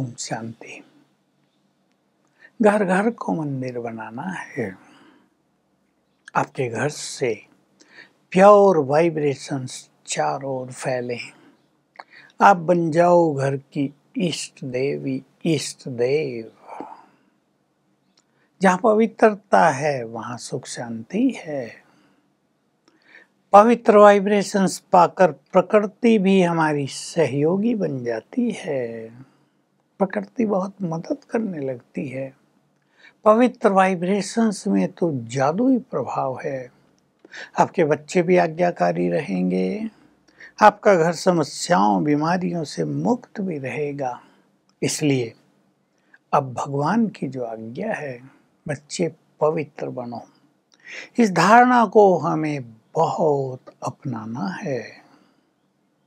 ओम शांति घर घर को मंदिर बनाना है आपके घर से प्योर वाइब्रेशंस चारों ओर फैले आप बन जाओ घर की इष्ट देवी इष्ट देव जहां पवित्रता है वहां सुख शांति है पवित्र वाइब्रेशंस पाकर प्रकृति भी हमारी सहयोगी बन जाती है प्रकृति बहुत मदद करने लगती है पवित्र वाइब्रेशंस में तो जादुई प्रभाव है आपके बच्चे भी आज्ञाकारी रहेंगे आपका घर समस्याओं बीमारियों से मुक्त भी रहेगा इसलिए अब भगवान की जो आज्ञा है बच्चे पवित्र बनो इस धारणा को हमें बहुत अपनाना है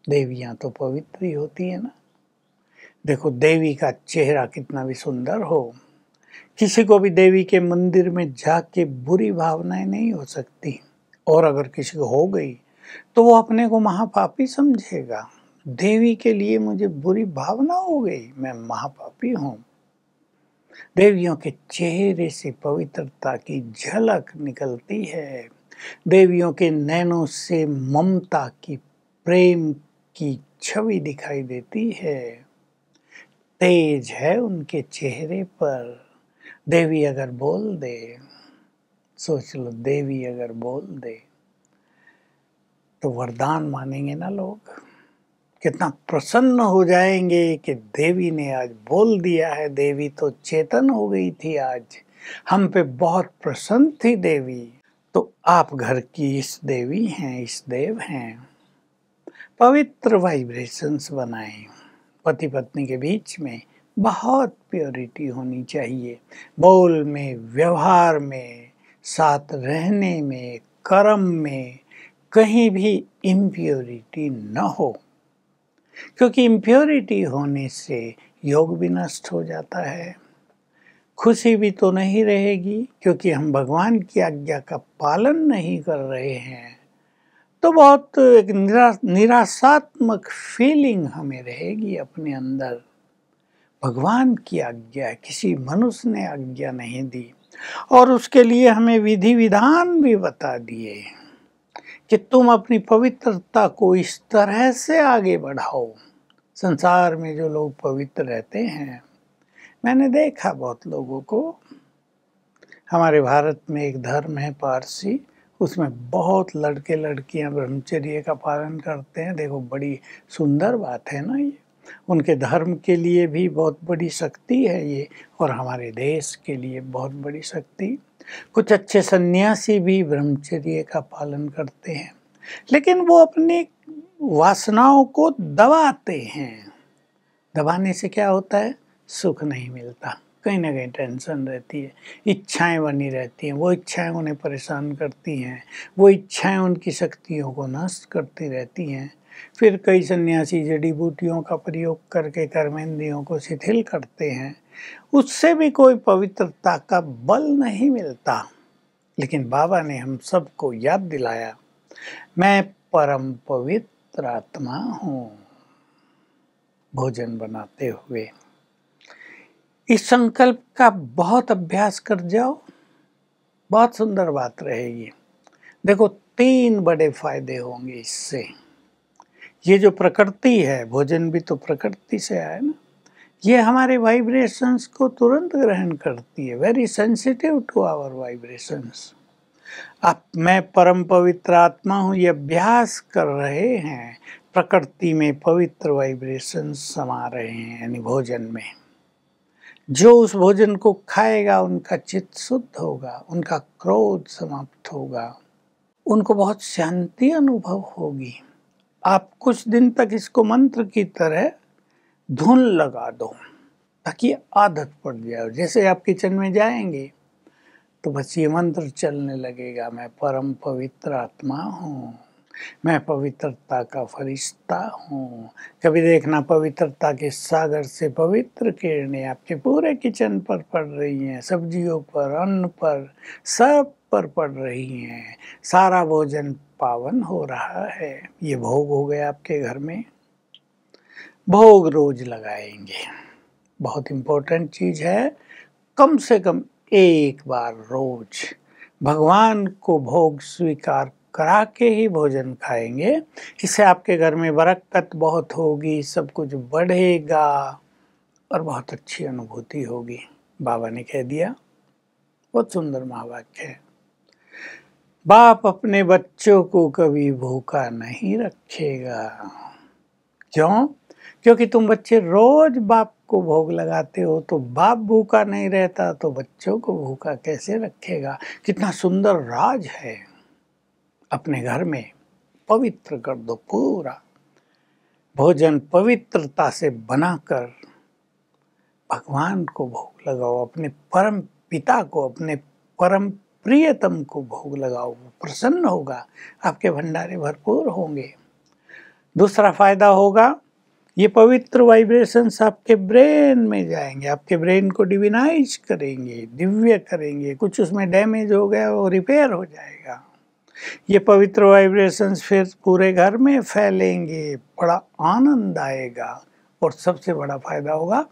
देवियां तो पवित्र ही होती है ना देखो देवी का चेहरा कितना भी सुंदर हो किसी को भी देवी के मंदिर में जाके बुरी भावनाएं नहीं हो सकती और अगर किसी को हो गई तो वो अपने को महापापी समझेगा देवी के लिए मुझे बुरी भावना हो गई मैं महापापी हूँ देवियों के चेहरे से पवित्रता की झलक निकलती है देवियों के नैनों से ममता की प्रेम की छवि दिखाई देती है तेज है उनके चेहरे पर देवी अगर बोल दे सोच लो देवी अगर बोल दे तो वरदान मानेंगे ना लोग कितना प्रसन्न हो जाएंगे कि देवी ने आज बोल दिया है देवी तो चेतन हो गई थी आज हम पे बहुत प्रसन्न थी देवी तो आप घर की इस देवी हैं इस देव हैं पवित्र वाइब्रेशंस बनाए पति पत्नी के बीच में बहुत प्योरिटी होनी चाहिए बोल में व्यवहार में साथ रहने में कर्म में कहीं भी इम्प्योरिटी न हो क्योंकि इम्प्योरिटी होने से योग भी नष्ट हो जाता है खुशी भी तो नहीं रहेगी क्योंकि हम भगवान की आज्ञा का पालन नहीं कर रहे हैं तो बहुत एक निरा निराशात्मक फीलिंग हमें रहेगी अपने अंदर भगवान की आज्ञा किसी मनुष्य ने आज्ञा नहीं दी और उसके लिए हमें विधि विधान भी बता दिए कि तुम अपनी पवित्रता को इस तरह से आगे बढ़ाओ संसार में जो लोग पवित्र रहते हैं मैंने देखा बहुत लोगों को हमारे भारत में एक धर्म है पारसी उसमें बहुत लड़के लड़कियां ब्रह्मचर्य का पालन करते हैं देखो बड़ी सुंदर बात है ना ये उनके धर्म के लिए भी बहुत बड़ी शक्ति है ये और हमारे देश के लिए बहुत बड़ी शक्ति कुछ अच्छे सन्यासी भी ब्रह्मचर्य का पालन करते हैं लेकिन वो अपनी वासनाओं को दबाते हैं दबाने से क्या होता है सुख नहीं मिलता कहीं ना कहीं टेंशन रहती है इच्छाएं बनी रहती हैं वो इच्छाएं उन्हें परेशान करती हैं वो इच्छाएं उनकी शक्तियों को नष्ट करती रहती हैं फिर कई सन्यासी जड़ी बूटियों का प्रयोग करके कर्मेंद्रियों को शिथिल करते हैं उससे भी कोई पवित्रता का बल नहीं मिलता लेकिन बाबा ने हम सबको याद दिलाया मैं परम पवित्र आत्मा हूँ भोजन बनाते हुए इस संकल्प का बहुत अभ्यास कर जाओ बहुत सुंदर बात रहेगी देखो तीन बड़े फायदे होंगे इससे ये जो प्रकृति है भोजन भी तो प्रकृति से आए ना ये हमारे वाइब्रेशंस को तुरंत ग्रहण करती है very sensitive to our vibrations अब मैं परम पवित्र आत्मा हूँ ये अभ्यास कर रहे हैं प्रकृति में पवित्र वाइब्रेशंस समा रहे हैं यानी भोजन में जो उस भोजन को खाएगा उनका चित्त शुद्ध होगा उनका क्रोध समाप्त होगा उनको बहुत शांति अनुभव होगी आप कुछ दिन तक इसको मंत्र की तरह धुन लगा दो ताकि आदत पड़ जाए जैसे आप किचन में जाएंगे तो बस ये मंत्र चलने लगेगा मैं परम पवित्र आत्मा हूँ मैं पवित्रता का फरिश्ता हूँ कभी देखना पवित्रता के सागर से पवित्र किरणें आपके पूरे किचन पर पड़ रही हैं सब्जियों पर अन्न पर सब पर पड़ रही हैं सारा भोजन पावन हो रहा है ये भोग हो गया आपके घर में भोग रोज लगाएंगे बहुत इम्पोर्टेंट चीज़ है कम से कम एक बार रोज भगवान को भोग स्वीकार करा के ही भोजन खाएंगे इससे आपके घर में बरकत बहुत होगी सब कुछ बढ़ेगा और बहुत अच्छी अनुभूति होगी बाबा ने कह दिया बहुत सुंदर महावाक्य है बाप अपने बच्चों को कभी भूखा नहीं रखेगा क्यों क्योंकि तुम बच्चे रोज बाप को भोग लगाते हो तो बाप भूखा नहीं रहता तो बच्चों को भूखा कैसे रखेगा कितना सुंदर राज है अपने घर में पवित्र कर दो पूरा भोजन पवित्रता से बनाकर भगवान को भोग लगाओ अपने परम पिता को अपने परम प्रियतम को भोग लगाओ वो प्रसन्न होगा आपके भंडारे भरपूर होंगे दूसरा फायदा होगा ये पवित्र वाइब्रेशंस आपके ब्रेन में जाएंगे आपके ब्रेन को डिविनाइज करेंगे दिव्य करेंगे कुछ उसमें डैमेज हो गया वो रिपेयर हो जाएगा ये पवित्र वाइब्रेशंस फिर पूरे घर में फैलेंगे बड़ा आनंद आएगा और सबसे बड़ा फायदा होगा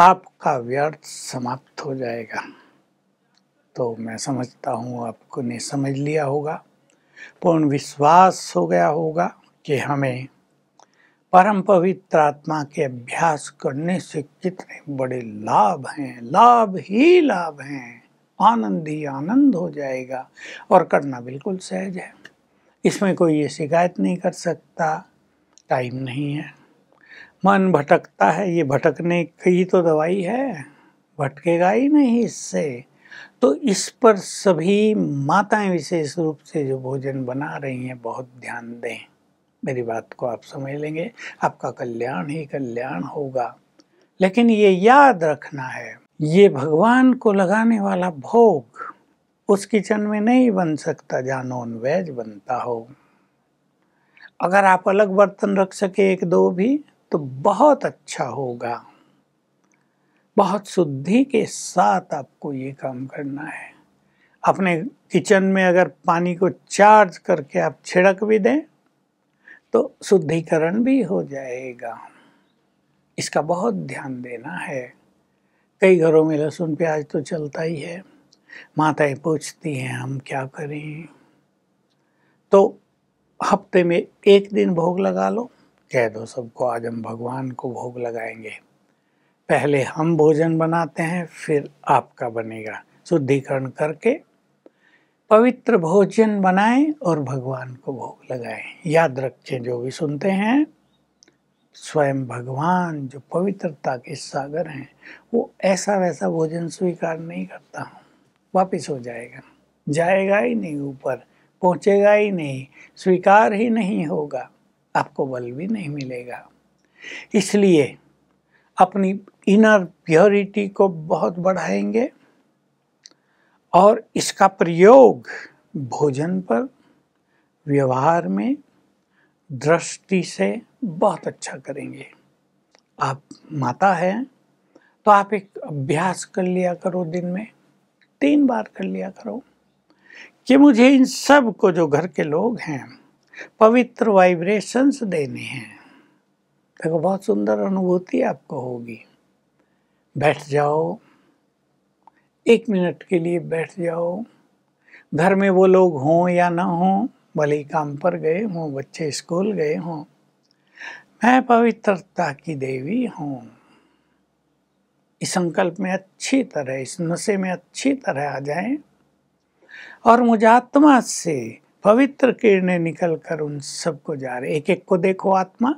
आपका व्यर्थ समाप्त हो जाएगा तो मैं समझता हूँ आपको ने समझ लिया होगा पूर्ण विश्वास हो गया होगा कि हमें परम पवित्र आत्मा के अभ्यास करने से कितने बड़े लाभ हैं लाभ ही लाभ हैं आनंद ही आनंद हो जाएगा और करना बिल्कुल सहज है इसमें कोई ये शिकायत नहीं कर सकता टाइम नहीं है मन भटकता है ये भटकने की तो दवाई है भटकेगा ही नहीं इससे तो इस पर सभी माताएं विशेष रूप से जो भोजन बना रही हैं बहुत ध्यान दें मेरी बात को आप समझ लेंगे आपका कल्याण ही कल्याण होगा लेकिन ये याद रखना है ये भगवान को लगाने वाला भोग उस किचन में नहीं बन सकता जहाँ नॉन वेज बनता हो अगर आप अलग बर्तन रख सके एक दो भी तो बहुत अच्छा होगा बहुत शुद्धि के साथ आपको ये काम करना है अपने किचन में अगर पानी को चार्ज करके आप छिड़क भी दें तो शुद्धिकरण भी हो जाएगा इसका बहुत ध्यान देना है कई घरों में लहसुन प्याज तो चलता ही है माताएं पूछती हैं हम क्या करें तो हफ्ते में एक दिन भोग लगा लो कह दो सबको आज हम भगवान को भोग लगाएंगे पहले हम भोजन बनाते हैं फिर आपका बनेगा शुद्धिकरण करके पवित्र भोजन बनाएं और भगवान को भोग लगाएं याद रखें जो भी सुनते हैं स्वयं भगवान जो पवित्रता के सागर हैं वो ऐसा वैसा भोजन स्वीकार नहीं करता हूँ वापिस हो जाएगा जाएगा ही नहीं ऊपर पहुँचेगा ही नहीं स्वीकार ही नहीं होगा आपको बल भी नहीं मिलेगा इसलिए अपनी इनर प्योरिटी को बहुत बढ़ाएंगे और इसका प्रयोग भोजन पर व्यवहार में दृष्टि से बहुत अच्छा करेंगे आप माता हैं तो आप एक अभ्यास कर लिया करो दिन में तीन बार कर लिया करो कि मुझे इन सब को जो घर के लोग हैं पवित्र वाइब्रेशंस देने हैं देखो बहुत सुंदर अनुभूति आपको होगी बैठ जाओ एक मिनट के लिए बैठ जाओ घर में वो लोग हों या ना हों भले काम पर गए हों बच्चे स्कूल गए हों मैं पवित्रता की देवी हूँ इस संकल्प में अच्छी तरह इस नशे में अच्छी तरह आ जाए और मुझे आत्मा से पवित्र किरणें निकल कर उन सबको जा रहे एक एक को देखो आत्मा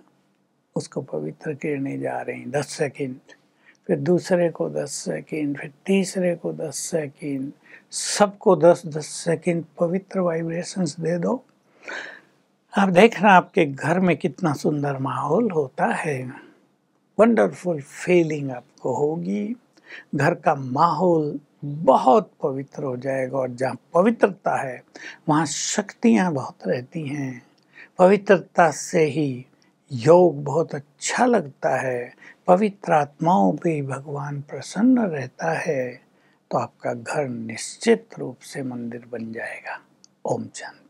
उसको पवित्र किरणें जा रहे हैं दस सेकेंड फिर दूसरे को दस सेकेंड फिर तीसरे को दस सेकेंड सबको दस दस सेकेंड पवित्र वाइब्रेशंस दे दो आप देख रहे हैं आपके घर में कितना सुंदर माहौल होता है वंडरफुल फीलिंग आपको होगी घर का माहौल बहुत पवित्र हो जाएगा और जहाँ पवित्रता है वहाँ शक्तियाँ बहुत रहती हैं पवित्रता से ही योग बहुत अच्छा लगता है पवित्र आत्माओं पे भगवान प्रसन्न रहता है तो आपका घर निश्चित रूप से मंदिर बन जाएगा ओम चंद